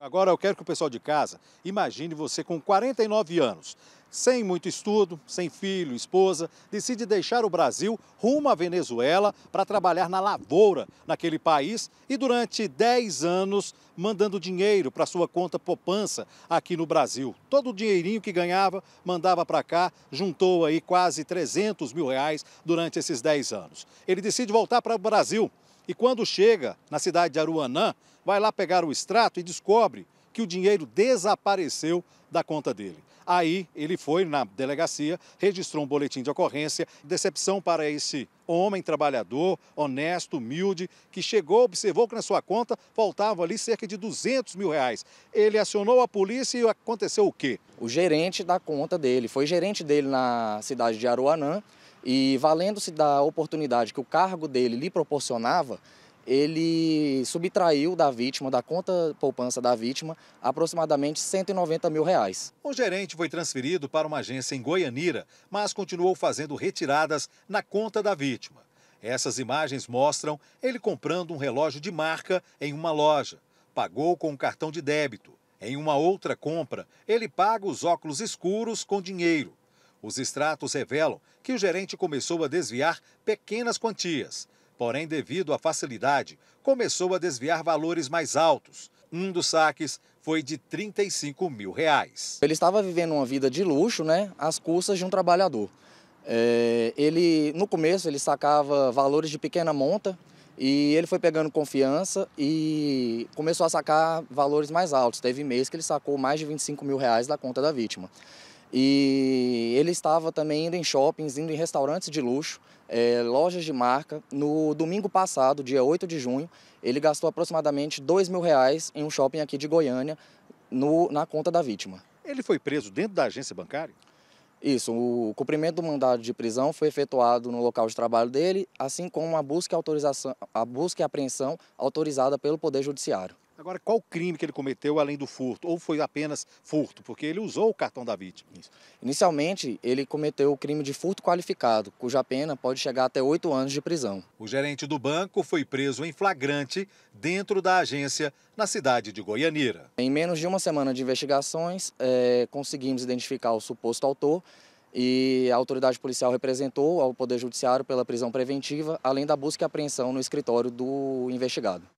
Agora eu quero que o pessoal de casa imagine você com 49 anos, sem muito estudo, sem filho, esposa, decide deixar o Brasil rumo à Venezuela para trabalhar na lavoura naquele país e durante 10 anos mandando dinheiro para sua conta poupança aqui no Brasil. Todo o dinheirinho que ganhava mandava para cá, juntou aí quase 300 mil reais durante esses 10 anos. Ele decide voltar para o Brasil e quando chega na cidade de Aruanã, vai lá pegar o extrato e descobre que o dinheiro desapareceu da conta dele. Aí ele foi na delegacia, registrou um boletim de ocorrência, decepção para esse homem trabalhador, honesto, humilde, que chegou, observou que na sua conta faltava ali cerca de 200 mil reais. Ele acionou a polícia e aconteceu o quê? O gerente da conta dele, foi gerente dele na cidade de Aruanã, e valendo-se da oportunidade que o cargo dele lhe proporcionava, ele subtraiu da vítima, da conta poupança da vítima, aproximadamente 190 mil reais. O gerente foi transferido para uma agência em Goianira, mas continuou fazendo retiradas na conta da vítima. Essas imagens mostram ele comprando um relógio de marca em uma loja. Pagou com um cartão de débito. Em uma outra compra, ele paga os óculos escuros com dinheiro. Os extratos revelam que o gerente começou a desviar pequenas quantias, porém, devido à facilidade, começou a desviar valores mais altos. Um dos saques foi de 35 mil reais. Ele estava vivendo uma vida de luxo, né, às custas de um trabalhador. É, ele, no começo, ele sacava valores de pequena monta, e ele foi pegando confiança e começou a sacar valores mais altos. Teve mês que ele sacou mais de 25 mil reais da conta da vítima. E ele estava também indo em shoppings, indo em restaurantes de luxo, é, lojas de marca. No domingo passado, dia 8 de junho, ele gastou aproximadamente 2 mil reais em um shopping aqui de Goiânia, no, na conta da vítima. Ele foi preso dentro da agência bancária? Isso, o cumprimento do mandado de prisão foi efetuado no local de trabalho dele, assim como a busca e, autorização, a busca e apreensão autorizada pelo Poder Judiciário. Agora, qual crime que ele cometeu além do furto? Ou foi apenas furto? Porque ele usou o cartão da vítima. Isso. Inicialmente, ele cometeu o crime de furto qualificado, cuja pena pode chegar até oito anos de prisão. O gerente do banco foi preso em flagrante dentro da agência na cidade de Goianira. Em menos de uma semana de investigações, é, conseguimos identificar o suposto autor e a autoridade policial representou ao Poder Judiciário pela prisão preventiva, além da busca e apreensão no escritório do investigado.